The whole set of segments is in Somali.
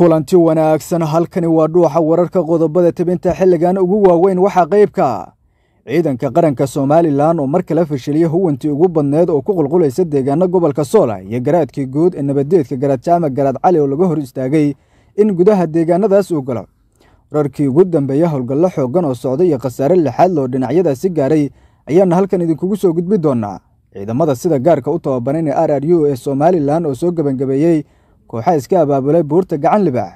kulanti wanaagsan halkani waa dhuuxa wararka qodobada tebinta xilligan ugu waaweyn waxaa qaybka ciidanka qaranka somalilan oo mar kala fashiliya huwantii ugu badneed oo ku qulqulaysa deegaana gobolka soola iyo garaadkii guud ee nabadeedka garaadjaama garaad cali oo laga hor istaagay in gudaha deegaanadaas uu galo wararkii ugu dambeeya howlgallo xooggan oo socda iyo khasaare lixaad loo dhinacyadaasi gaaray ayaana halkan idinkugu soo gudbi doonaa ciidamada sida gaarka u tababaran ee r r u ee somalilan oo soo gabangabeeyey kooxaa iska abaabulay buurta gacan libaax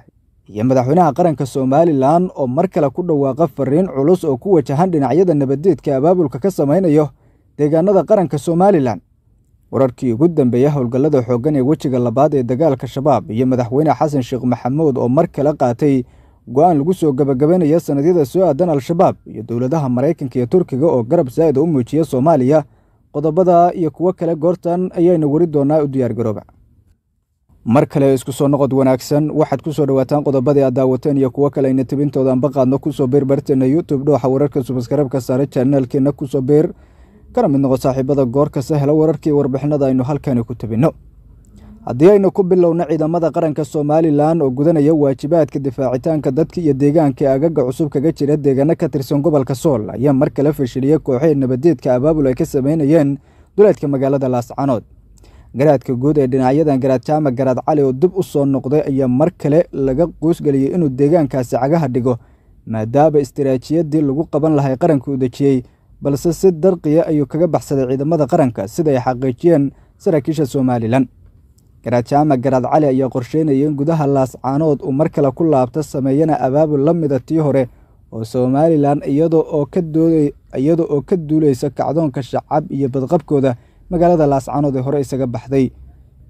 iyo madaxweynaha qaranka somalilan oo mar kale ku dhawaaqa fariin culus oo ku wajahan dhinacyada nabadeedka abaabulka ka samaynayo deegaanada qaranka somalilan wararkii ugu dambeeya howlgallada xooggan ee wejiga labaad ee dagaalka shabaab iyo madaxweyne xasan sheekh maxamuud oo mar kale qaatay go-aan lagu soo gabagabaynaya sannadyada soo aadan al-shabaab iyo dowladaha maraykanka iyo turkiga oo garab saa'ida u muujiya soomaaliya qodobada iyo kuwo kale goortan ayaynu wari doonaa u diyaargarooba mar kale isku soo noqod wanaagsan waxaad ku soo dhowaataan qodobadii aad daawateen iyo kuwo kale ayna tebintooda aan baqaadno kusoo beer barteena youtube dhooxa wararka subaskarabka saare janaalkeena kusoo beer kana mid noqo saaxiibada goor kasta helo wararkii warbixinada aynu halkani ku tebinno haddii aynu ku bilowno ciidamada qaranka somalilan oo gudanaya waajibaadka difaacitaanka dadka iyo deegaanka agaga cusub kaga jira deegaano ka tirsan gobolka sool ayaa mar kale fashiliyey kooxaha nabadeedka abaabul ay ka sameynayeen duleedka magaalada laascanood garaadka guud ee dhinacyadan garaad jaamac ah, garaad cali oo dib u soo noqday ayaa mar kale laga quusgeliyey inuu deegaankaasi cagaha dhigo maadaama istaraatiijiyaddii lagu qaban lahay qaranka uu dejiyey balse si darqiya ayuu kaga baxsaday ciidamada qaranka sida ay xaqiijiyeen saraakiisha somalilan garaad jaamac ah, garaad cali ayaa qorsheynaya in gudaha laascaanood uu mar kale ku laabto sameeyana abaabul la mida tii hore oo somalilan iyada oo ka duuleysa kacdoonka shacab iyo badqabkooda magaalada laascanood ee hore isaga baxday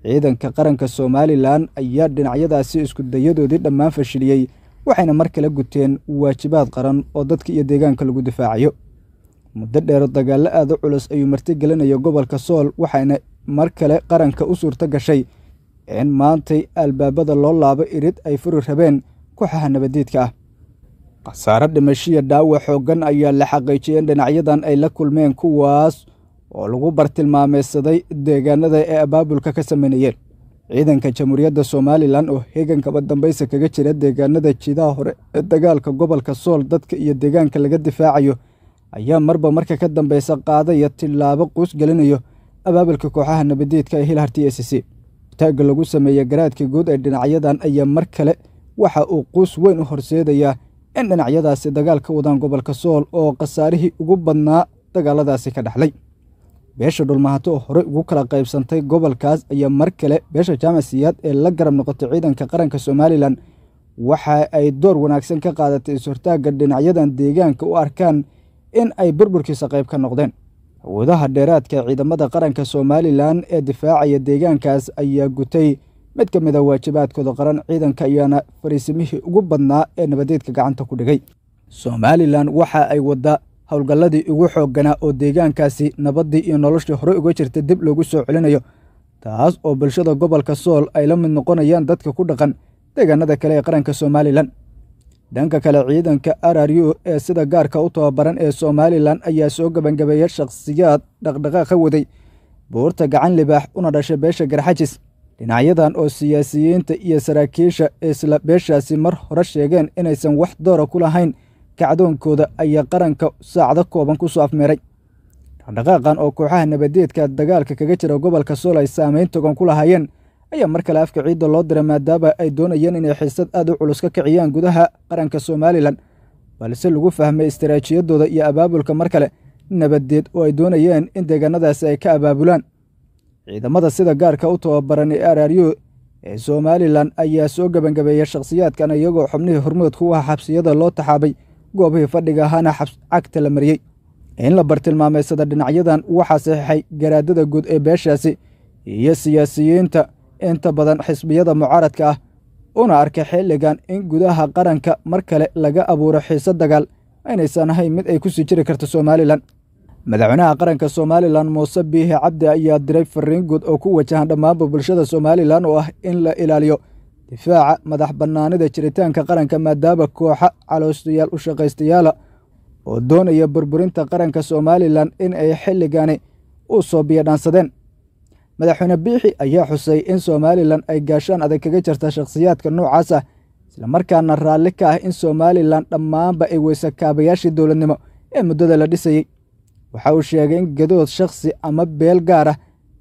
ciidanka qaranka somalilan ayaa dhinacyadaasi isku dayadoodii dhammaan fashiliyey waxayna mar kale guteen waajibaad qaran oo dadka iyo deegaanka lagu difaacayo muddo dheero dagaallo aada u culus ayuu marti gelinaya gobolka sool waxayna mar kale qaranka u suurto gashay in maantay albaabada loo laabo irid ay furi rabeen kooxaha nabadiidka ah khasaaro dhimashiya dhaawac xooggan ayaa la xaqiijiyeen dhinacyadan ay la kulmeen kuwaas oo lagu bartilmaameysaday deegaanada ay abaabulka ka sameynayeen ciidanka jamhuuriyadda somalilan oo heegankaba dambaysa kaga jira deegaanada jidaha hore ee dagaalka gobolka sool dadka iyo deegaanka laga difaacayo ayaa marba marka ka dambaysa qaadaya tilaabo quus gelinayo abaabulka kooxaha nabadiidka ee hilharti s c taaga lagu sameeyey garaadka guud ee dhinacyadan ayaa mar kale waxa uu quus weyn u horseedayaa in dhinacyadaasi dagaal ka wadaan gobolka sool oo khasaarihii ugu badnaa dagaaladaasi ka dhexlay beesha dhulmahato oo horey ugu kala qaybsantay gobolkaas ayaa mar kale beesha jaamasiyaad ee la garab noqotay ciidanka qaranka somalilan waxa ay door wanaagsan ka qaadatay is-hortaagga dhinacyadan deegaanka u arkaan in ay burburkiisa qayb ka noqdeen awoodaha dheeraadka ciidamada qaranka somalilan ee difaacaya deegaankaas ayaa gutay mid ka mid a ah waajibaadkooda qaran ciidanka ayaana fariisimihii ugu badnaa ee nabadeedka gacanta ku dhigay somalilan waxa ay wadda howlgalladii ugu xoogganaa oo deegaankaasi nabaddii iyo noloshii hore uga jirta dib loogu soo celinayo taas oo bulshada gobolka sool ay la mid noqonayaan dadka ku dhaqan deegaanada kale ee qaranka somalilan dhanka kale ciidanka r r u ee sida gaarka u tababaran ee somalilan ayaa soo gebangabeeya shakhsiyaad dhaqdhaqaaqa waday buurta gacan libaax una dhashay beesha garxajis dhinacyadan oo siyaasiyiinta iyo saraakiisha ee isla beeshaasi mar hore sheegeen inaysan wax doora ku lahayn kacdoonkooda ayaa qaranka saacdo kooban ku soo afmeeray dhaqdhaqaaqan oo kooxaha nabadeedka dagaalka kaga jira gobolka sool ay saameyn togan ku lahaayeen ayaa mar kale afka ciidda loo diray maadaama ay doonayeen inay xiisad aad u culus ka kiciyaan gudaha qaranka somalilan balse lagu fahmay istaraatiijiyadooda iyo abaabulka mar kale nabadeed oo ay doonayeen in deegaanadaasi ay ka abaabulaan ciidamada sida gaarka u tababaran ee araaryuhu ee somalilan ayaa soo gebangabeeyay shakhsiyaadkan iyagoo xubnihii hormuudka u ah xabsiyada loo taxaabay goobihii fadhiga ahaana cagta la mariyey in la bartilmaameysada dhinacyadan waxaa saxiixay garaadada guud ee beeshaasi iyo siyaasiyiinta inta badan xisbiyada mucaaradka ah una arkay xilligan in gudaha qaranka mar kale laga abuuro xiise dagaal aynaysan ahayn mid ay ku sii jiri karto somalilan madaxweynaha qaranka somalilan muuse biihi cabdi ayaa diray fariin guud oo ku wajahan dhammaanba bulshada somalilan oo ah in la ilaaliyo difaaca madax bannaanida jiritaanka qaranka maadaama kooxa caloostayaal u shaqaystayaala oo doonaya burburinta qaranka somalilan in ay xilligani u soo biyadhaansadeen madaxweyne biixi ayaa xusay in somalilan ay gaashaan adag kaga jirta shakhsiyaadka noocaas ah islamarkaana raalli ka ah in somalilan dhammaanba ay weysa kaabayaashii dowladnimo ee muddada la dhisayey waxa uu sheegay in gadood shakhsi ama beel gaar ah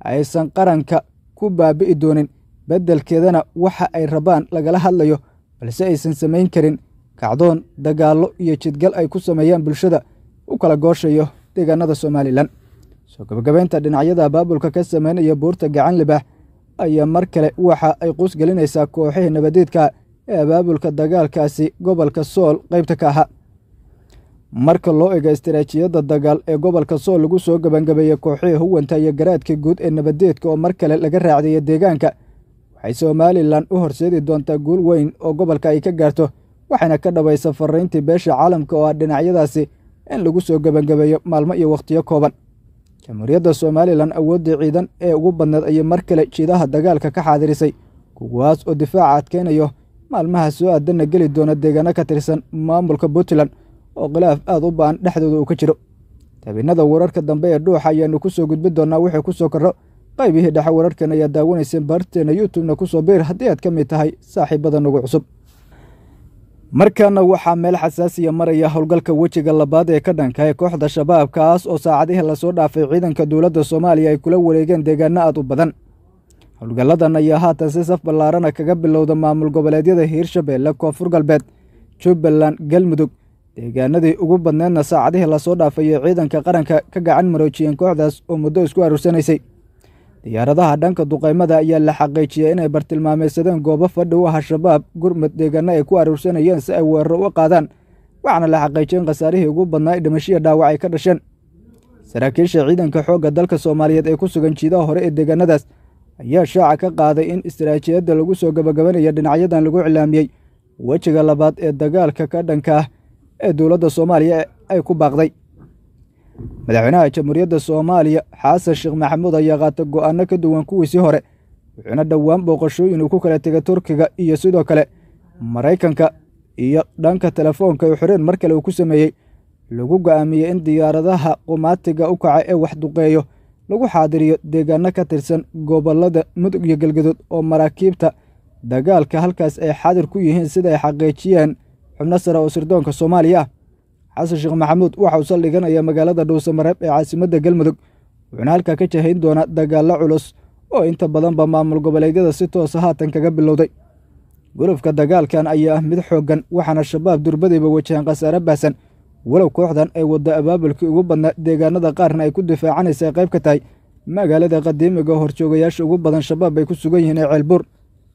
aysan qaranka ku baabi'i doonin beddelkeedana waxa ay rabaan lagala hadlayo balse aysan samayn karin kacdoon dagaallo iyo jidgal ay ku sameeyaan bulshada u kala gooshayo deegaanada somalilan soo gabagabaynta dhinacyada abaabulka ka sameynaya buurta gacan ayaa mar kale waxa ay quusgelinaysaa kooxihii nabadeedka ee abaabulka dagaalkaasi gobolka sool qaybta ka aha marka loo ega istaraatiijiyadda dagaal ee gobolka sool lagu soo gebangabeeyey kooxihii huwanta iyo garaadka guud ee nabadeedka oo mar kale laga raacdaya deegaanka waxay somalilan u horseedi doontaa guul weyn oo gobolka ay ka gaarto waxayna ka dhabaysa fariintii beesha caalamka oo ah dhinacyadaasi in lagu soo gebangabeeyo maalmo iyo wakhtiyo kooban jamhuuriyadda somalilan awoodda ciidan ee ugu badneed ayay mar kale jiidaha dagaalka ka xaadirisay kuwaas oo difaaca adkeynayo maalmaha soo aadanna geli doona deegaano ka tirsan maamulka puntland oo khilaaf aad u ba'an dhexdooda uu ka jiro tabinnada wararka dambe ee dhuuxa ayaannu ku soo gudbi doonnaa wixii ku soo karo qaybihii dhexe wararkan ayaa daawanayseen baarteena youtubena kusoo biir haddii aad ka mid tahay saaxiibada nagu cusub markaana waxaa meel xasaasiya maraya howlgalka wejiga labaad ee ka dhanka ee kooxda shabaab kaas oo saacadihii lasoo dhaafay ciidanka dowladda soomaaliya ay kula wareegeen deegaano aad u badan howlgalladan ayaa haatan si saf ballaarana kaga bilowda maamul goboleedyada hiirshabeelle koonfur galbeed jubbaland galmudug deegaanadii ugu badneedna saacadihii lasoo dhaafay ee ciidanka qaranka ka gacan maroojiyeen kooxdaas oo muddo isku arursanaysay diyaaradaha dhanka duqaymada ayaa la xaqiijiyay inay bartilmaameysadeen goobo fadhi u ah shabaab gurmad deegaana ay ku aruursanayeen si ay weeraro u qaadaan waxaana la in khasaarihii ugu badnaa ee dhimashiya dhaawac ay ka dhasheen saraakiisha ciidanka xoogga dalka soomaaliyeed ee ku sugan jiidaha hore ee deegaanadaas ayaa shaaca ka qaaday in istaraatiijiyadda lagu soo gabagabanayo dhinacyadan lagu cilaamiyey wejiga labaad ee dagaalka ka dhanka ah ee dowladda soomaaliya ay ku baaqday madaxweynaha jamhuuriyadda soomaaliya xaasan sheekh maxamuud ayaa qaata go'aano ka duwan kuwiisii hore wuxuuna dhowaan booqashooyin uu ku kala tegay turkiga iyo sidoo kale maraykanka iyo dhanka telefoonka ee xoreen mar kale uu ku sameeyey lagu go'aamiyey in diyaaradaha qumaatiga u kaca ee wax duqeeyo lagu xaadiriyo deegaano ka tirsan gobollada mudug iyo galgadood oo maraakiibta dagaalka halkaas ay xaadir ku yihiin sida ay xaqiijiyeen xubno sare oo sirdoonka soomaaliya ah xasan sheekh maxamuud waxa uu saldhiganaya magaalada dhuusamareeb ee caasimadda galmudug wuxuuna halkaa ka jahayn doonaa dagaallo culus oo inta badanba maamul goboleedyada si toosa ah haatan kaga bilowday gulufka dagaalkan ayaa ah mid xooggan waxaana shabaab durbadayba wajahaan khasaare baahsan walow kooxdan ay wadda abaabulkii ugu badnaa deegaanada qaarna ay ku difaacanaysa qayb ka tahay magaalada qadiimiga horjoogayaasha ugu badan shabaab ay ku sugan yihiin ee ceelbuur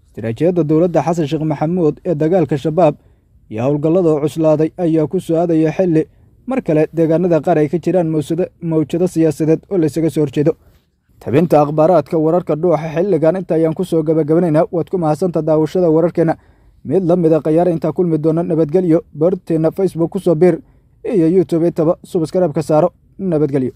istaraatiijiyadda dowladda xasan sheekh maxamuud ee dagaalka shabaab iyo howlgalladoo cuslaaday ayaa ku soo aadaya xilli mar kale deegaanada qaar ay ka jiraan mawjado siyaasadeed oo laysaga soo horjeedo tabinta akhbaaraadka wararka dhuuxa xilligan inta ayaan ku soo gabagabanaynaa waad ku mahadsanta daawashada wararkeenna mid la mida ah khayaar intaa kulmi doona nabadgelyo boorteenna facebook ku soo biir iyo youtube itaba subaskarabka saaro nabadgelyo